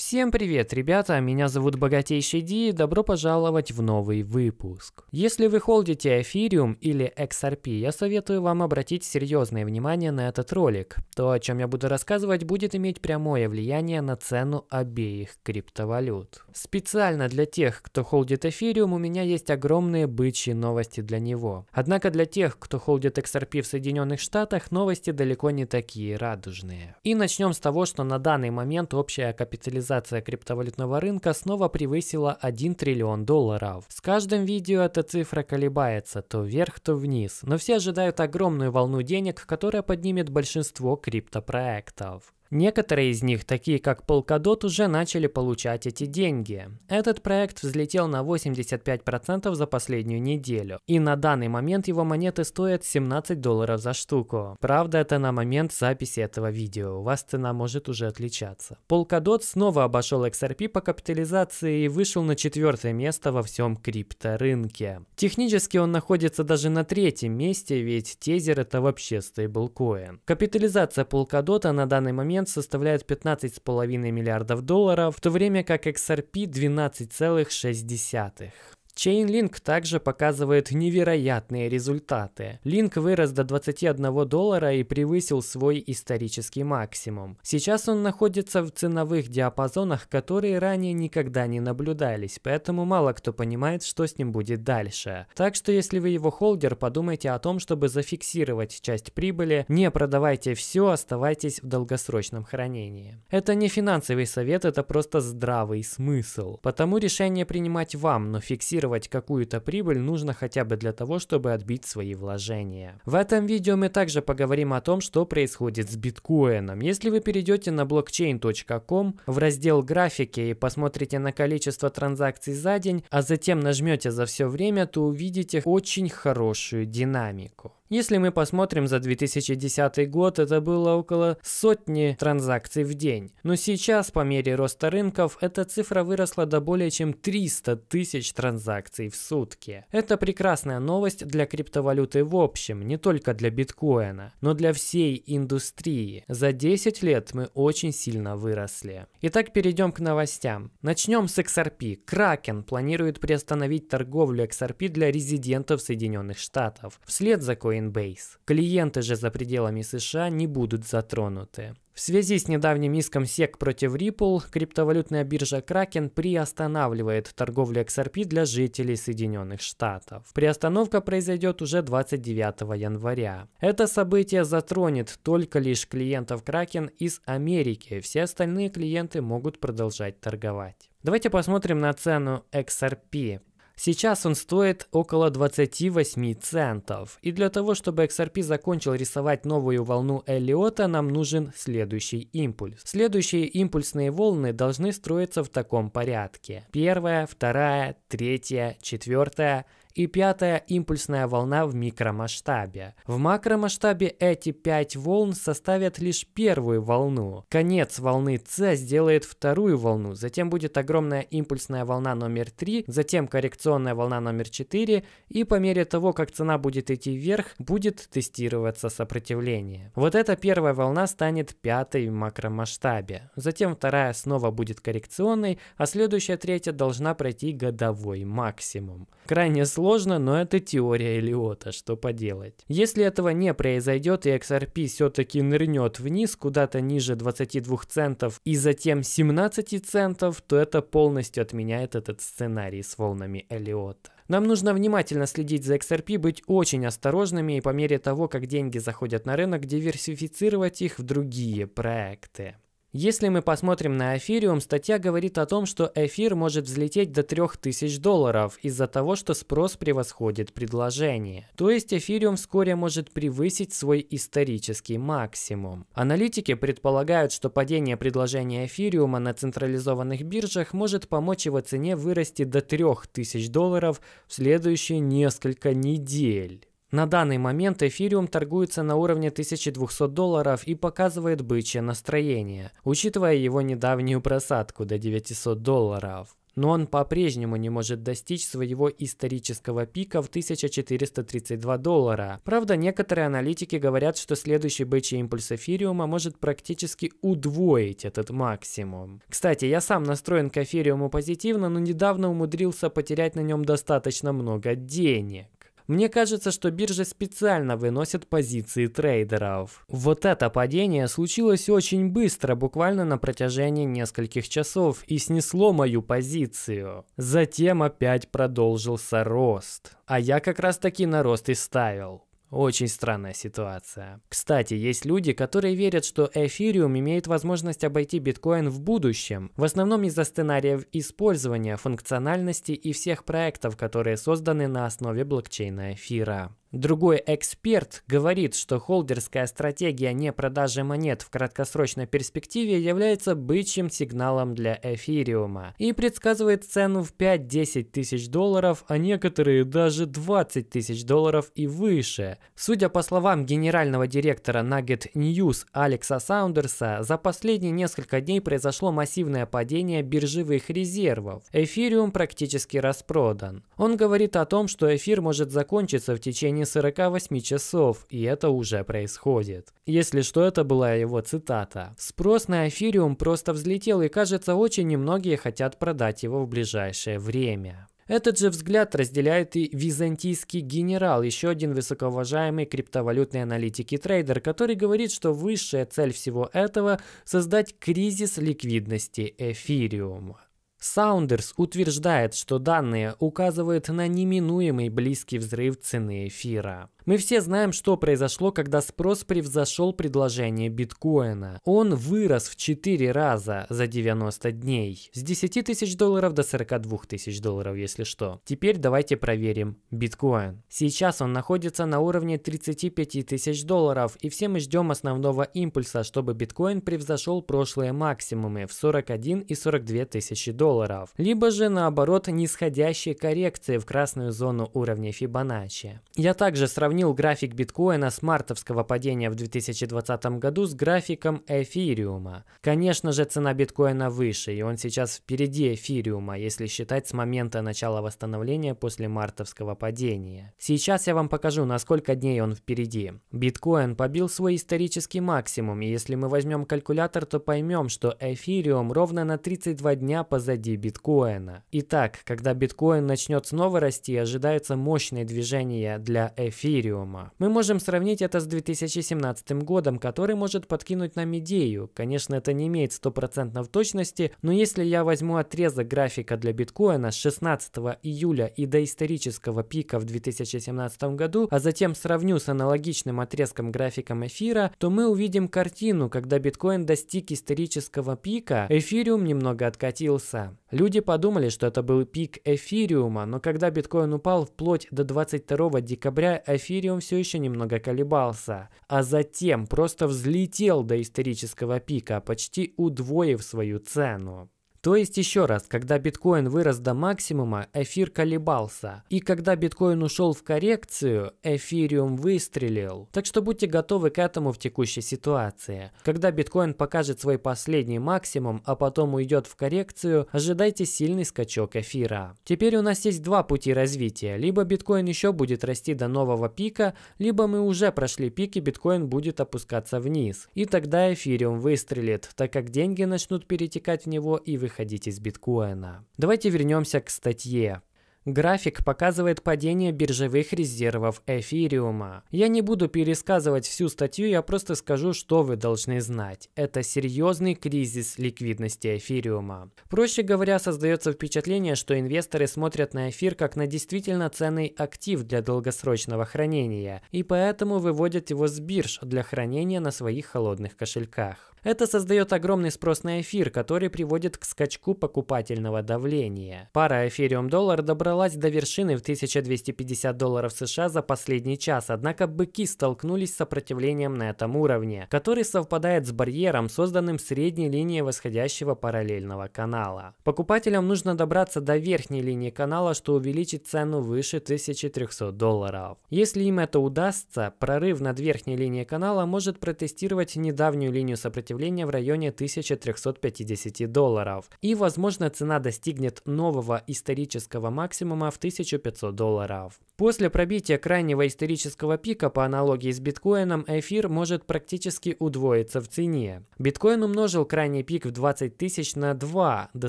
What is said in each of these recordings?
Всем привет, ребята, меня зовут Богатейший Ди и добро пожаловать в новый выпуск. Если вы холдите Эфириум или XRP, я советую вам обратить серьезное внимание на этот ролик. То, о чем я буду рассказывать, будет иметь прямое влияние на цену обеих криптовалют. Специально для тех, кто холдит Эфириум, у меня есть огромные бычьи новости для него. Однако для тех, кто холдит XRP в Соединенных Штатах, новости далеко не такие радужные. И начнем с того, что на данный момент общая капитализация капитализация криптовалютного рынка снова превысила 1 триллион долларов. С каждым видео эта цифра колебается то вверх, то вниз, но все ожидают огромную волну денег, которая поднимет большинство криптопроектов. Некоторые из них, такие как Polkadot, уже начали получать эти деньги. Этот проект взлетел на 85% за последнюю неделю, и на данный момент его монеты стоят 17 долларов за штуку. Правда, это на момент записи этого видео, у вас цена может уже отличаться. Polkadot снова обошел XRP по капитализации и вышел на четвертое место во всем крипторынке. Технически он находится даже на третьем месте, ведь тезер это вообще стейблкоин. Капитализация Polkadot на данный момент момент составляют 15,5 миллиардов долларов, в то время как XRP 12,6. Chainlink также показывает невероятные результаты. Линк вырос до 21 доллара и превысил свой исторический максимум. Сейчас он находится в ценовых диапазонах, которые ранее никогда не наблюдались, поэтому мало кто понимает, что с ним будет дальше. Так что если вы его холдер, подумайте о том, чтобы зафиксировать часть прибыли, не продавайте все, оставайтесь в долгосрочном хранении. Это не финансовый совет, это просто здравый смысл. Потому решение принимать вам, но фиксировать генерировать какую-то прибыль нужно хотя бы для того, чтобы отбить свои вложения. В этом видео мы также поговорим о том, что происходит с биткоином. Если вы перейдете на blockchain.com в раздел графики и посмотрите на количество транзакций за день, а затем нажмете за все время, то увидите очень хорошую динамику. Если мы посмотрим за 2010 год, это было около сотни транзакций в день. Но сейчас, по мере роста рынков, эта цифра выросла до более чем 300 тысяч транзакций в сутки. Это прекрасная новость для криптовалюты в общем, не только для биткоина, но для всей индустрии. За 10 лет мы очень сильно выросли. Итак, перейдем к новостям. Начнем с XRP. Kraken планирует приостановить торговлю XRP для резидентов Соединенных Штатов. Вслед за Coin Coinbase. Клиенты же за пределами США не будут затронуты. В связи с недавним иском SEC против Ripple, криптовалютная биржа Kraken приостанавливает торговлю XRP для жителей Соединенных Штатов. Приостановка произойдет уже 29 января. Это событие затронет только лишь клиентов Kraken из Америки, все остальные клиенты могут продолжать торговать. Давайте посмотрим на цену XRP. Сейчас он стоит около 28 центов. И для того, чтобы XRP закончил рисовать новую волну Эллиота, нам нужен следующий импульс. Следующие импульсные волны должны строиться в таком порядке. Первая, вторая, третья, четвертая – и пятая импульсная волна в микромасштабе. В макромасштабе эти пять волн составят лишь первую волну. Конец волны С сделает вторую волну, затем будет огромная импульсная волна номер 3, затем коррекционная волна номер 4, и по мере того, как цена будет идти вверх, будет тестироваться сопротивление. Вот эта первая волна станет пятой в макромасштабе. Затем вторая снова будет коррекционной, а следующая третья должна пройти годовой максимум. Крайне сложно сложно, но это теория Элиота, что поделать. Если этого не произойдет и XRP все-таки нырнет вниз куда-то ниже 22 центов и затем 17 центов, то это полностью отменяет этот сценарий с волнами Элиота. Нам нужно внимательно следить за XRP, быть очень осторожными и по мере того, как деньги заходят на рынок, диверсифицировать их в другие проекты. Если мы посмотрим на эфириум, статья говорит о том, что эфир может взлететь до 3000 долларов из-за того, что спрос превосходит предложение. То есть эфириум вскоре может превысить свой исторический максимум. Аналитики предполагают, что падение предложения эфириума на централизованных биржах может помочь его цене вырасти до 3000 долларов в следующие несколько недель. На данный момент эфириум торгуется на уровне 1200 долларов и показывает бычье настроение, учитывая его недавнюю просадку до 900 долларов но он по-прежнему не может достичь своего исторического пика в 1432 доллара. Правда, некоторые аналитики говорят, что следующий бычий импульс эфириума может практически удвоить этот максимум. Кстати, я сам настроен к эфириуму позитивно, но недавно умудрился потерять на нем достаточно много денег. Мне кажется, что биржа специально выносит позиции трейдеров. Вот это падение случилось очень быстро, буквально на протяжении нескольких часов, и снесло мою позицию. Затем опять продолжился рост. А я как раз таки на рост и ставил. Очень странная ситуация. Кстати, есть люди, которые верят, что эфириум имеет возможность обойти биткоин в будущем, в основном из-за сценариев использования, функциональности и всех проектов, которые созданы на основе блокчейна эфира. Другой эксперт говорит, что холдерская стратегия не продажи монет в краткосрочной перспективе является бычьим сигналом для эфириума и предсказывает цену в 5-10 тысяч долларов, а некоторые даже 20 тысяч долларов и выше. Судя по словам генерального директора Nugget News Алекса Саундерса, за последние несколько дней произошло массивное падение биржевых резервов. Эфириум практически распродан. Он говорит о том, что эфир может закончиться в течение 48 часов, и это уже происходит. Если что, это была его цитата. Спрос на эфириум просто взлетел, и кажется, очень немногие хотят продать его в ближайшее время. Этот же взгляд разделяет и византийский генерал, еще один высокоуважаемый криптовалютный аналитик и трейдер, который говорит, что высшая цель всего этого – создать кризис ликвидности эфириума. Саундерс утверждает, что данные указывают на неминуемый близкий взрыв цены эфира. Мы все знаем, что произошло, когда спрос превзошел предложение биткоина. Он вырос в 4 раза за 90 дней. С 10 тысяч долларов до 42 тысяч долларов, если что. Теперь давайте проверим биткоин. Сейчас он находится на уровне 35 тысяч долларов, и все мы ждем основного импульса, чтобы биткоин превзошел прошлые максимумы в 41 и 42 тысячи долларов. Либо же наоборот нисходящие коррекции в красную зону уровня Фибоначчи. Я также сравнил сравнил график биткоина с мартовского падения в 2020 году с графиком эфириума. Конечно же, цена биткоина выше, и он сейчас впереди эфириума, если считать с момента начала восстановления после мартовского падения. Сейчас я вам покажу, на сколько дней он впереди. Биткоин побил свой исторический максимум, и если мы возьмем калькулятор, то поймем, что эфириум ровно на 32 дня позади биткоина. Итак, когда биткоин начнет снова расти, ожидается мощное движение для эфириума Эфириума. Мы можем сравнить это с 2017 годом, который может подкинуть нам идею. Конечно, это не имеет стопроцентно в точности, но если я возьму отрезок графика для биткоина с 16 июля и до исторического пика в 2017 году, а затем сравню с аналогичным отрезком графиком эфира, то мы увидим картину, когда биткоин достиг исторического пика, эфириум немного откатился. Люди подумали, что это был пик эфириума, но когда биткоин упал вплоть до 22 декабря, эфириум Эфириум все еще немного колебался, а затем просто взлетел до исторического пика, почти удвоив свою цену. То есть еще раз, когда биткоин вырос до максимума, эфир колебался. И когда биткоин ушел в коррекцию, эфириум выстрелил. Так что будьте готовы к этому в текущей ситуации. Когда биткоин покажет свой последний максимум, а потом уйдет в коррекцию, ожидайте сильный скачок эфира. Теперь у нас есть два пути развития. Либо биткоин еще будет расти до нового пика, либо мы уже прошли пик и биткоин будет опускаться вниз. И тогда эфириум выстрелит, так как деньги начнут перетекать в него и выходить выходить из биткоина. Давайте вернемся к статье. График показывает падение биржевых резервов эфириума. Я не буду пересказывать всю статью, я просто скажу, что вы должны знать. Это серьезный кризис ликвидности эфириума. Проще говоря, создается впечатление, что инвесторы смотрят на эфир как на действительно ценный актив для долгосрочного хранения, и поэтому выводят его с бирж для хранения на своих холодных кошельках. Это создает огромный спрос на эфир, который приводит к скачку покупательного давления. Пара эфириум-доллар добралась до вершины в 1250 долларов США за последний час, однако быки столкнулись с сопротивлением на этом уровне, который совпадает с барьером, созданным средней линией восходящего параллельного канала. Покупателям нужно добраться до верхней линии канала, что увеличит цену выше 1300 долларов. Если им это удастся, прорыв над верхней линией канала может протестировать недавнюю линию сопротивления сопротивление в районе 1350 долларов. И, возможно, цена достигнет нового исторического максимума в 1500 долларов. После пробития крайнего исторического пика по аналогии с биткоином, эфир может практически удвоиться в цене. Биткоин умножил крайний пик в 20 тысяч на 2 до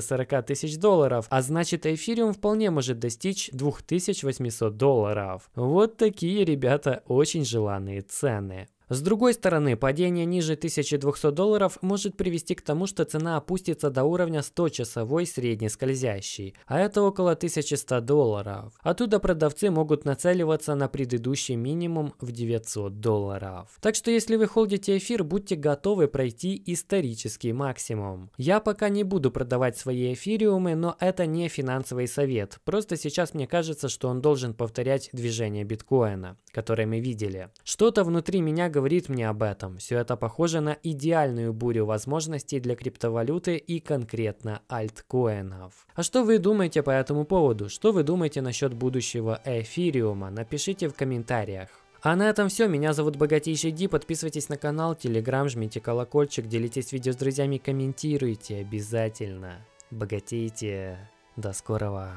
40 тысяч долларов, а значит эфириум вполне может достичь 2800 долларов. Вот такие, ребята, очень желанные цены. С другой стороны, падение ниже 1200 долларов может привести к тому, что цена опустится до уровня 100-часовой среднескользящей, а это около 1100 долларов. Оттуда продавцы могут нацеливаться на предыдущий минимум в 900 долларов. Так что если вы холдите эфир, будьте готовы пройти исторический максимум. Я пока не буду продавать свои эфириумы, но это не финансовый совет. Просто сейчас мне кажется, что он должен повторять движение биткоина, которое мы видели. Что-то внутри меня говорит, говорит мне об этом. Все это похоже на идеальную бурю возможностей для криптовалюты и конкретно альткоинов. А что вы думаете по этому поводу? Что вы думаете насчет будущего эфириума? Напишите в комментариях. А на этом все. Меня зовут Богатейший Ди. Подписывайтесь на канал, телеграм, жмите колокольчик, делитесь видео с друзьями, комментируйте обязательно. Богатейте. До скорого.